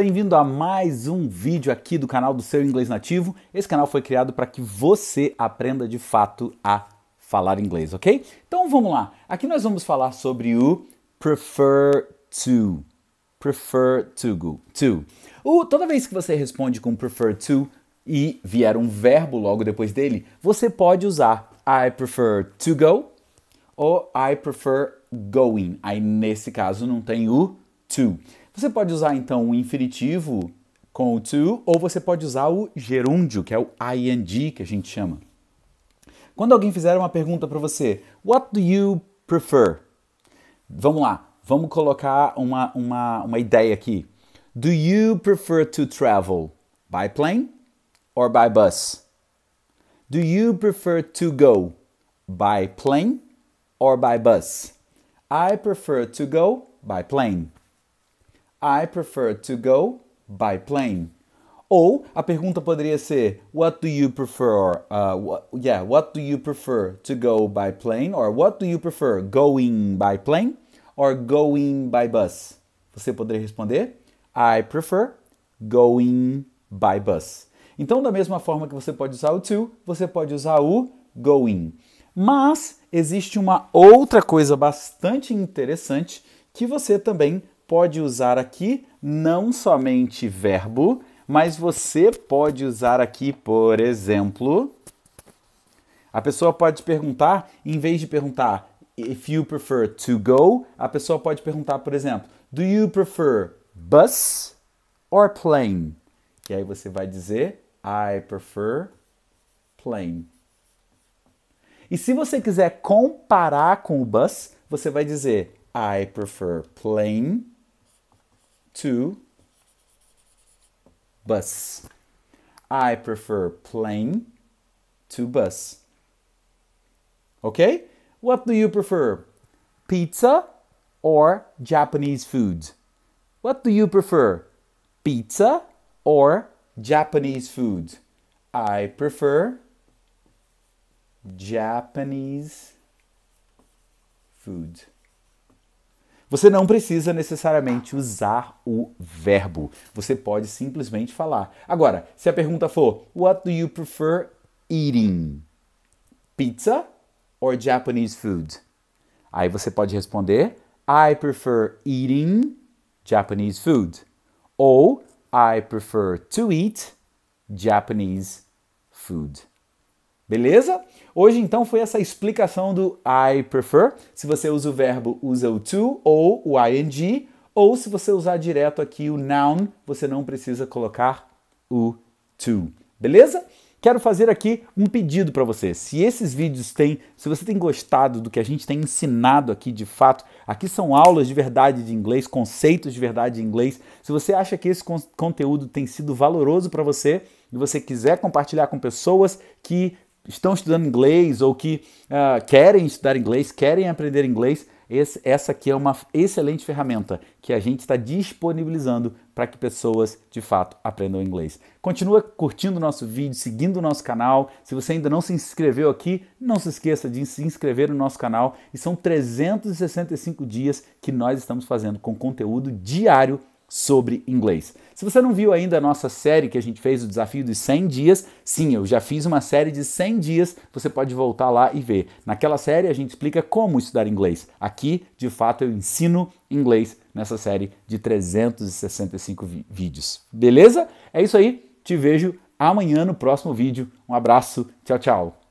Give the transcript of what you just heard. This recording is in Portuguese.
Bem-vindo a mais um vídeo aqui do canal do Seu Inglês Nativo. Esse canal foi criado para que você aprenda de fato a falar inglês, ok? Então vamos lá. Aqui nós vamos falar sobre o prefer to. Prefer to. Go, to. O, toda vez que você responde com prefer to e vier um verbo logo depois dele, você pode usar I prefer to go ou I prefer going. Aí nesse caso não tem o to. Você pode usar então o infinitivo com o to ou você pode usar o gerúndio, que é o ing que a gente chama. Quando alguém fizer uma pergunta para você, what do you prefer? Vamos lá, vamos colocar uma, uma, uma ideia aqui. Do you prefer to travel by plane or by bus? Do you prefer to go by plane or by bus? I prefer to go by plane. I prefer to go by plane. Ou a pergunta poderia ser What do you prefer? Uh, what, yeah, what do you prefer to go by plane? Or what do you prefer going by plane? Or going by bus? Você poderia responder I prefer going by bus. Então, da mesma forma que você pode usar o to, você pode usar o going. Mas existe uma outra coisa bastante interessante que você também pode usar aqui não somente verbo, mas você pode usar aqui, por exemplo, a pessoa pode perguntar, em vez de perguntar if you prefer to go, a pessoa pode perguntar, por exemplo, do you prefer bus or plane? E aí você vai dizer I prefer plane. E se você quiser comparar com o bus, você vai dizer I prefer plane to bus. I prefer plane to bus. Okay? What do you prefer? Pizza or Japanese food? What do you prefer? Pizza or Japanese food? I prefer Japanese food. Você não precisa necessariamente usar o verbo. Você pode simplesmente falar. Agora, se a pergunta for What do you prefer eating? Pizza or Japanese food? Aí você pode responder I prefer eating Japanese food. Ou I prefer to eat Japanese food. Beleza? Hoje então foi essa explicação do I prefer. Se você usa o verbo, usa o to ou o ing, ou se você usar direto aqui o noun, você não precisa colocar o to. Beleza? Quero fazer aqui um pedido para você. Se esses vídeos têm, se você tem gostado do que a gente tem ensinado aqui de fato, aqui são aulas de verdade de inglês, conceitos de verdade de inglês. Se você acha que esse conteúdo tem sido valoroso para você e você quiser compartilhar com pessoas que estão estudando inglês ou que uh, querem estudar inglês, querem aprender inglês, esse, essa aqui é uma excelente ferramenta que a gente está disponibilizando para que pessoas de fato aprendam inglês. Continua curtindo o nosso vídeo, seguindo o nosso canal. Se você ainda não se inscreveu aqui, não se esqueça de se inscrever no nosso canal. E são 365 dias que nós estamos fazendo com conteúdo diário sobre inglês. Se você não viu ainda a nossa série que a gente fez, o desafio dos 100 dias, sim, eu já fiz uma série de 100 dias, você pode voltar lá e ver. Naquela série a gente explica como estudar inglês. Aqui, de fato, eu ensino inglês nessa série de 365 vídeos. Beleza? É isso aí, te vejo amanhã no próximo vídeo. Um abraço, tchau, tchau.